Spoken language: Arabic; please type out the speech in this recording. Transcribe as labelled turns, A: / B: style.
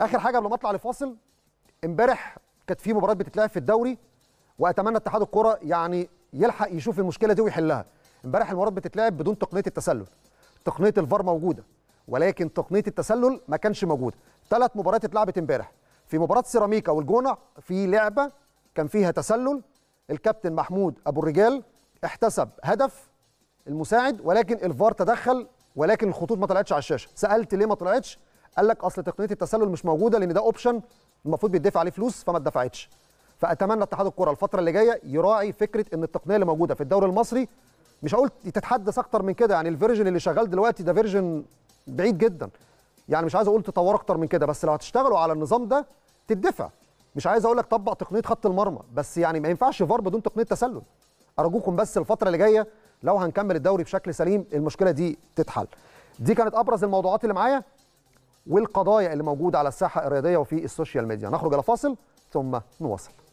A: اخر حاجه قبل ما اطلع لفاصل امبارح كانت في مباراه بتتلعب في الدوري واتمنى اتحاد الكوره يعني يلحق يشوف المشكله دي ويحلها امبارح المباراه بتتلعب بدون تقنيه التسلل تقنيه الفار موجوده ولكن تقنيه التسلل ما كانش موجوده ثلاث مباريات اتلعبت امبارح في مباراه سيراميكا والجونع في لعبه كان فيها تسلل الكابتن محمود ابو الرجال احتسب هدف المساعد ولكن الفار تدخل ولكن الخطوط ما طلعتش على الشاشه سالت ليه ما طلعتش قال لك اصل تقنيه التسلل مش موجوده لان ده اوبشن المفروض بيدفع عليه فلوس فما اتدفعتش فاتمنى اتحاد الكره الفتره اللي جايه يراعي فكره ان التقنيه اللي موجوده في الدوري المصري مش هقول تتحدث اكتر من كده يعني الفيرجن اللي شغال دلوقتي ده فيرجن بعيد جدا يعني مش عايز اقول تطور اكتر من كده بس لو هتشتغلوا على النظام ده تدفع مش عايز اقول لك طبق تقنيه خط المرمى بس يعني ما ينفعش فار بدون تقنيه تسلل ارجوكم بس الفتره اللي جايه لو هنكمل الدوري بشكل سليم المشكله دي تتحل دي كانت ابرز الموضوعات اللي معايا والقضايا اللي موجوده على الساحه الرياضيه وفي السوشيال ميديا نخرج الى فاصل ثم نواصل